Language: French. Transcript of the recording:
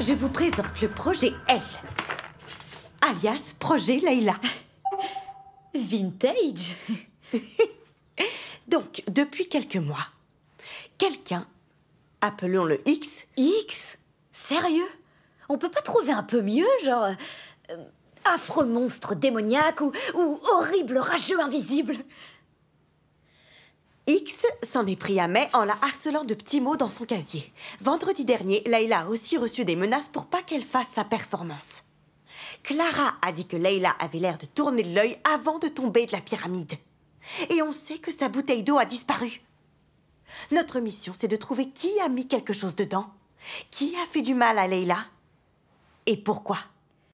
Je vous présente le projet L, alias projet Leila. Vintage Donc, depuis quelques mois, quelqu'un, appelons-le X... X Sérieux On peut pas trouver un peu mieux, genre... Euh, affreux monstre démoniaque ou horrible rageux invisible X s'en est pris à May en la harcelant de petits mots dans son casier. Vendredi dernier, Layla a aussi reçu des menaces pour pas qu'elle fasse sa performance. Clara a dit que Leila avait l'air de tourner de l'œil avant de tomber de la pyramide. Et on sait que sa bouteille d'eau a disparu. Notre mission, c'est de trouver qui a mis quelque chose dedans, qui a fait du mal à Leila et pourquoi.